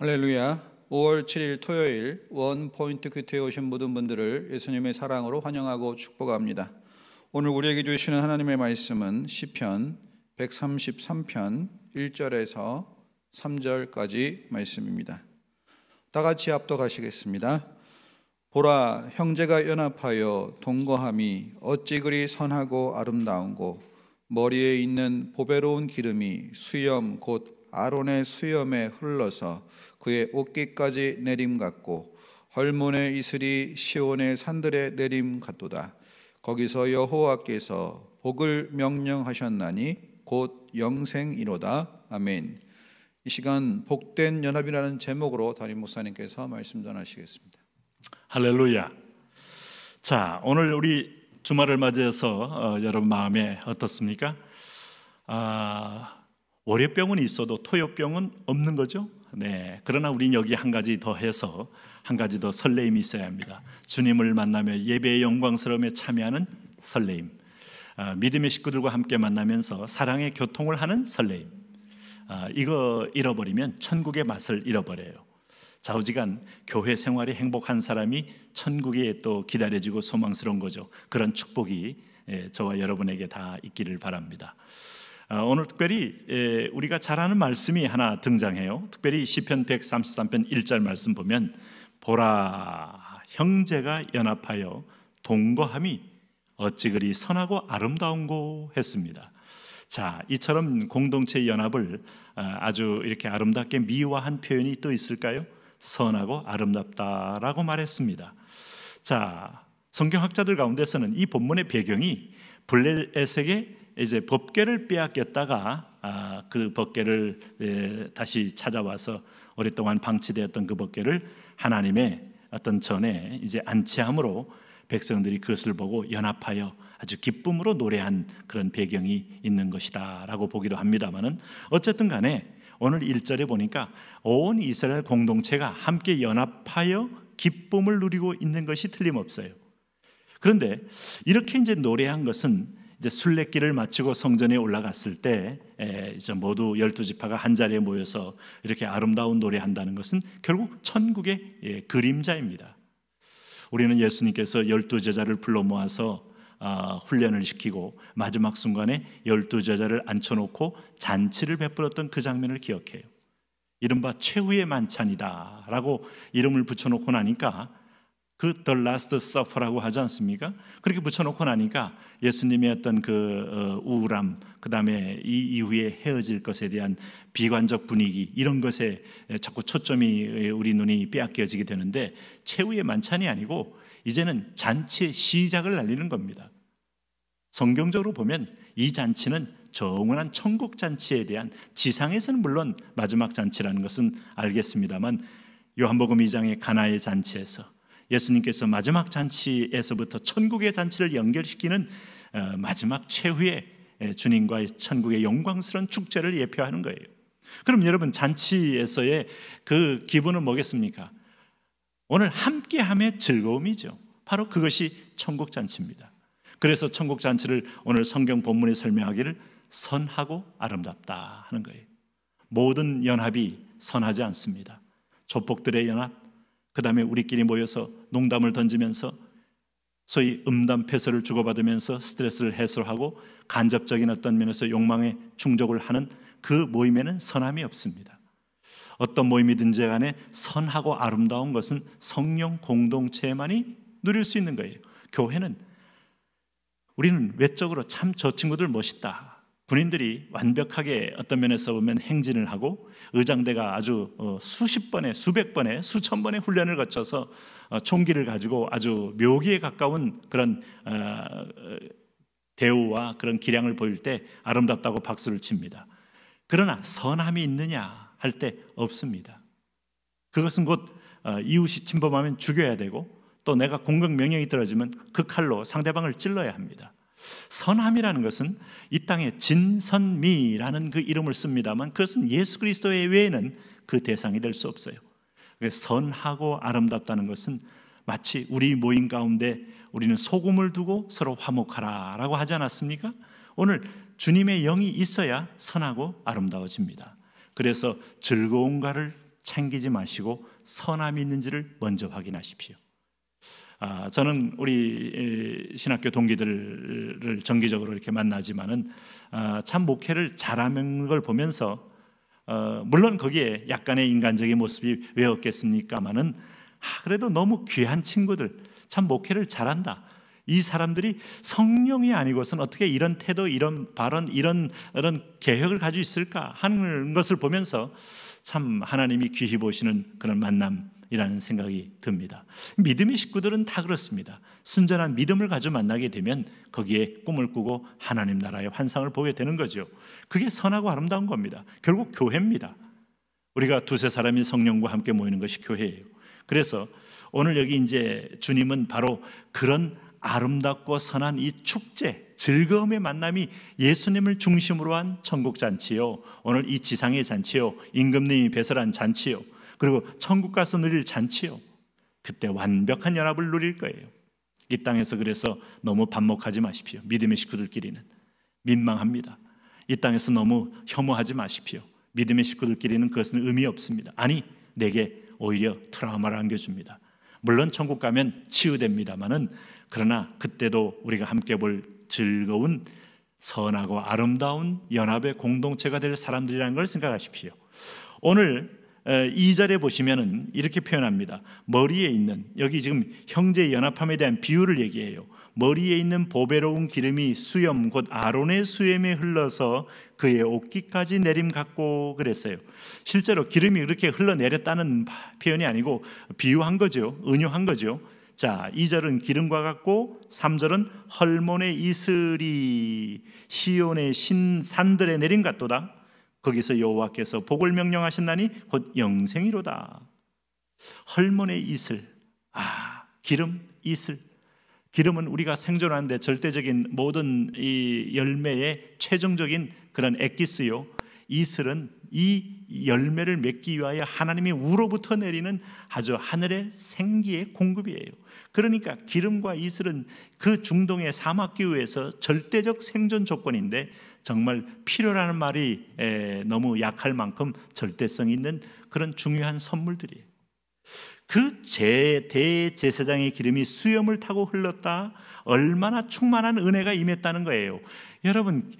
할렐루야. 5월 7일 토요일 원 포인트 큐티에 오신 모든 분들을 예수님의 사랑으로 환영하고 축복합니다. 오늘 우리에게 주시는 하나님의 말씀은 시편 133편 1절에서 3절까지 말씀입니다. 다 같이 합도가시겠습니다 보라 형제가 연합하여 동거함이 어찌 그리 선하고 아름다운고 머리에 있는 보배로운 기름이 수염 곧 아론의 수염에 흘러서 그의 옷깃까지 내림 같고 헐몬의 이슬이 시온의 산들에 내림 같도다. 거기서 여호와께서 복을 명령하셨나니 곧 영생이로다. 아멘. 이 시간 복된 연합이라는 제목으로 담임 목사님께서 말씀 전하시겠습니다. 할렐루야. 자, 오늘 우리 주말을 맞이해서 어, 여러분 마음에 어떻습니까? 아, 월요병은 있어도 토요병은 없는 거죠. 네. 그러나 우린 여기 한 가지 더 해서 한 가지 더 설레임이 있어야 합니다. 주님을 만나며 예배의 영광스러움에 참여하는 설레임. 아, 믿음의 식구들과 함께 만나면서 사랑의 교통을 하는 설레임. 아, 이거 잃어버리면 천국의 맛을 잃어버려요. 좌우지간 교회 생활이 행복한 사람이 천국에 또 기다려지고 소망스러운 거죠. 그런 축복이 예, 저와 여러분에게 다 있기를 바랍니다. 어, 오늘 특별히 예, 우리가 잘 아는 말씀이 하나 등장해요. 특별히 시편 133편 1절 말씀 보면 보라 형제가 연합하여 동거함이 어찌 그리 선하고 아름다운고 했습니다. 자, 이처럼 공동체 연합을 어, 아주 이렇게 아름답게 미화한 표현이 또 있을까요? 선하고 아름답다라고 말했습니다. 자, 성경학자들 가운데서는 이 본문의 배경이 블레셋의 이제 법궤를 빼앗겼다가 아, 그 법궤를 예, 다시 찾아와서 오랫동안 방치되었던 그 법궤를 하나님의 어떤 전에 이제 안치함으로 백성들이 그것을 보고 연합하여 아주 기쁨으로 노래한 그런 배경이 있는 것이다라고 보기도 합니다만은 어쨌든 간에 오늘 1절에 보니까 온 이스라엘 공동체가 함께 연합하여 기쁨을 누리고 있는 것이 틀림없어요. 그런데 이렇게 이제 노래한 것은 이제 순례길을 마치고 성전에 올라갔을 때 이제 모두 열두 지파가 한 자리에 모여서 이렇게 아름다운 노래한다는 것은 결국 천국의 예, 그림자입니다. 우리는 예수님께서 열두 제자를 불러 모아서 아, 훈련을 시키고 마지막 순간에 열두 제자를 앉혀놓고 잔치를 베풀었던 그 장면을 기억해요. 이른바 최후의 만찬이다라고 이름을 붙여놓고 나니까 그 The Last Supper라고 하지 않습니까? 그렇게 붙여놓고 나니까 예수님의 어떤 그 어, 우울함, 그 다음에 이 이후에 헤어질 것에 대한 비관적 분위기 이런 것에 자꾸 초점이 우리 눈이 빼앗겨지게 되는데 최후의 만찬이 아니고 이제는 잔치의 시작을 알리는 겁니다. 성경적으로 보면 이 잔치는 정원한 천국 잔치에 대한 지상에서는 물론 마지막 잔치라는 것은 알겠습니다만 요한복음 2장의 가나의 잔치에서 예수님께서 마지막 잔치에서부터 천국의 잔치를 연결시키는 어, 마지막 최후의 주님과의 천국의 영광스러운 축제를 예표하는 거예요. 그럼 여러분 잔치에서의 그 기분은 뭐겠습니까? 오늘 함께함의 즐거움이죠. 바로 그것이 천국 잔치입니다. 그래서 천국 잔치를 오늘 성경 본문에 설명하기를 선하고 아름답다 하는 거예요. 모든 연합이 선하지 않습니다. 조폭들의 연합, 그 다음에 우리끼리 모여서 농담을 던지면서 소위 음담 패설을 주고받으면서 스트레스를 해소하고 간접적인 어떤 면에서 욕망에 충족을 하는 그 모임에는 선함이 없습니다. 어떤 모임이든지 간에 선하고 아름다운 것은 성령 공동체만이 누릴 수 있는 거예요. 교회는 우리는 외적으로 참 저 친구들 멋있다. 군인들이 완벽하게 어떤 면에서 보면 행진을 하고 의장대가 아주 어, 수십 번에 수백 번에 수천 번의 훈련을 거쳐서 어, 총기를 가지고 아주 묘기에 가까운 그런 어, 대우와 그런 기량을 보일 때 아름답다고 박수를 칩니다. 그러나 선함이 있느냐 할 때 없습니다. 그것은 곧 이웃이 침범하면 죽여야 되고 또 내가 공격 명령이 떨어지면 그 칼로 상대방을 찔러야 합니다. 선함이라는 것은 이 땅에 진선미라는 그 이름을 씁니다만 그것은 예수 그리스도 의 외에는 그 대상이 될 수 없어요. 선하고 아름답다는 것은 마치 우리 모임 가운데 우리는 소금을 두고 서로 화목하라라고 하지 않았습니까? 오늘 주님의 영이 있어야 선하고 아름다워집니다. 그래서 즐거운가를 챙기지 마시고 선함이 있는지를 먼저 확인하십시오. 아, 저는 우리 신학교 동기들을 정기적으로 이렇게 만나지만은 아, 참 목회를 잘하는 걸 보면서 어, 물론 거기에 약간의 인간적인 모습이 왜 없겠습니까만은 아, 그래도 너무 귀한 친구들 참 목회를 잘한다. 이 사람들이 성령이 아니고선 어떻게 이런 태도, 이런 발언, 이런 이런 계획을 가지고 있을까 하는 것을 보면서 참 하나님이 귀히 보시는 그런 만남 이라는 생각이 듭니다. 믿음의 식구들은 다 그렇습니다. 순전한 믿음을 가져 만나게 되면 거기에 꿈을 꾸고 하나님 나라의 환상을 보게 되는 거죠. 그게 선하고 아름다운 겁니다. 결국 교회입니다. 우리가 두세 사람이 성령과 함께 모이는 것이 교회예요. 그래서 오늘 여기 이제 주님은 바로 그런 아름답고 선한 이 축제, 즐거움의 만남이 예수님을 중심으로 한 천국 잔치요. 오늘 이 지상의 잔치요. 임금님이 배설한 잔치요. 그리고 천국 가서 누릴 잔치요. 그때 완벽한 연합을 누릴 거예요. 이 땅에서 그래서 너무 반목하지 마십시오. 믿음의 식구들끼리는 민망합니다. 이 땅에서 너무 혐오하지 마십시오. 믿음의 식구들끼리는 그것은 의미 없습니다. 아니, 내게 오히려 트라우마를 안겨줍니다. 물론 천국 가면 치유됩니다마는 그러나 그때도 우리가 함께 볼 즐거운 선하고 아름다운 연합의 공동체가 될 사람들이라는 걸 생각하십시오. 오늘 2절에 보시면은 이렇게 표현합니다. 머리에 있는 여기 지금 형제 연합함에 대한 비유를 얘기해요. 머리에 있는 보배로운 기름이 수염 곧 아론의 수염에 흘러서 그의 옷깃까지 내림 같고 그랬어요. 실제로 기름이 그렇게 흘러내렸다는 표현이 아니고 비유한 거죠. 은유한 거죠. 자, 2절은 기름과 같고 3절은 헐몬의 이슬이 시온의 신 산들에 내린 같도다. 거기서 여호와께서 복을 명령하신다니곧 영생이로다. 헐몬의 이슬, 아 기름 이슬. 기름은 우리가 생존하는데 절대적인 모든 이 열매의 최종적인 그런 액기스요. 이슬은 이 열매를 맺기 위하여 하나님이 우로부터 내리는 아주 하늘의 생기의 공급이에요. 그러니까 기름과 이슬은 그 중동의 사막 기후에서 절대적 생존 조건인데 정말 필요라는 말이 너무 약할 만큼 절대성 있는 그런 중요한 선물들이에요. 그 제, 대제사장의 기름이 수염을 타고 흘렀다. 얼마나 충만한 은혜가 임했다는 거예요. 여러분,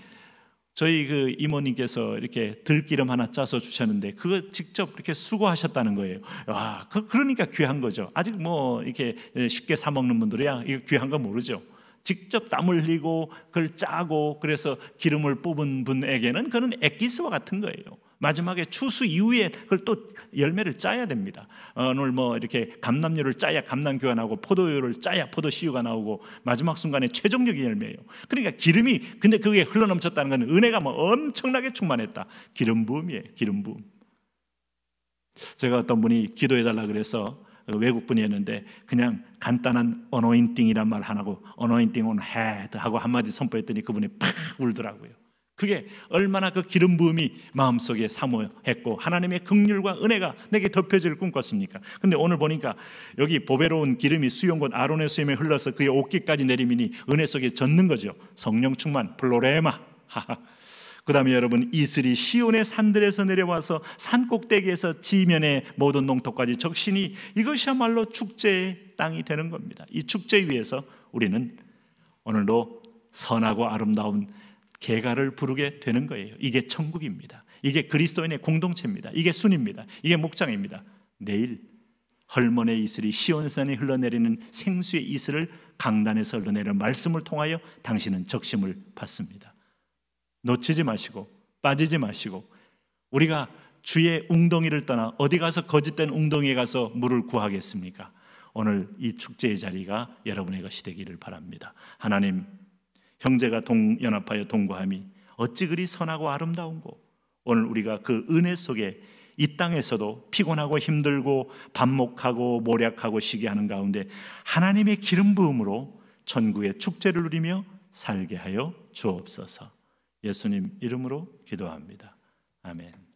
저희 그 이모님께서 이렇게 들기름 하나 짜서 주셨는데 그거 직접 이렇게 수거하셨다는 거예요. 와, 그, 러니까 귀한 거죠. 아직 뭐 이렇게 쉽게 사 먹는 분들이야 이거 귀한 거 모르죠. 직접 땀 흘리고 그걸 짜고 그래서 기름을 뽑은 분에게는 그는 액기스와 같은 거예요. 마지막에 추수 이후에 그걸 또 열매를 짜야 됩니다. 어, 오늘 뭐 이렇게 감남류를 짜야 감남 교환하고 포도유를 짜야 포도 씨유가 나오고 마지막 순간에 최종적인 열매예요. 그러니까 기름이 근데 그게 흘러넘쳤다는 건 은혜가 뭐 엄청나게 충만했다. 기름 부음이에요. 기름 부음. 제가 어떤 분이 기도해 달라 그래서 외국 분이었는데 그냥 간단한 어노인팅이란 말 하나고 어노인팅 온 헤드 하고 한마디 선포했더니 그분이 팍 울더라고요. 그게 얼마나 그 기름 부음이 마음속에 사모했고 하나님의 극휼과 은혜가 내게 덮여질 꿈꿨습니까? 근데 오늘 보니까 여기 보배로운 기름이 수용곤 아론의 수염에 흘러서 그의 옷깃까지 내리미니 은혜 속에 젖는 거죠. 성령 충만 플로레마. 그 다음에 여러분 이슬이 시온의 산들에서 내려와서 산 꼭대기에서 지면의 모든 농토까지 적시니 이것이야말로 축제의 땅이 되는 겁니다. 이 축제 위에서 우리는 오늘도 선하고 아름다운 개가를 부르게 되는 거예요. 이게 천국입니다. 이게 그리스도인의 공동체입니다. 이게 순입니다. 이게 목장입니다. 내일 헐몬의 이슬이 시온산에 흘러내리는 생수의 이슬을 강단에서 흘러내려 말씀을 통하여 당신은 적심을 받습니다. 놓치지 마시고 빠지지 마시고 우리가 주의 웅덩이를 떠나 어디 가서 거짓된 웅덩이에 가서 물을 구하겠습니까? 오늘 이 축제의 자리가 여러분의 것이 되기를 바랍니다. 하나님 형제가 동, 연합하여 동거함이 어찌 그리 선하고 아름다운고 오늘 우리가 그 은혜 속에 이 땅에서도 피곤하고 힘들고 반목하고 모략하고 시기하는 가운데 하나님의 기름 부음으로 천국의 축제를 누리며 살게 하여 주옵소서. 예수님 이름으로 기도합니다. 아멘.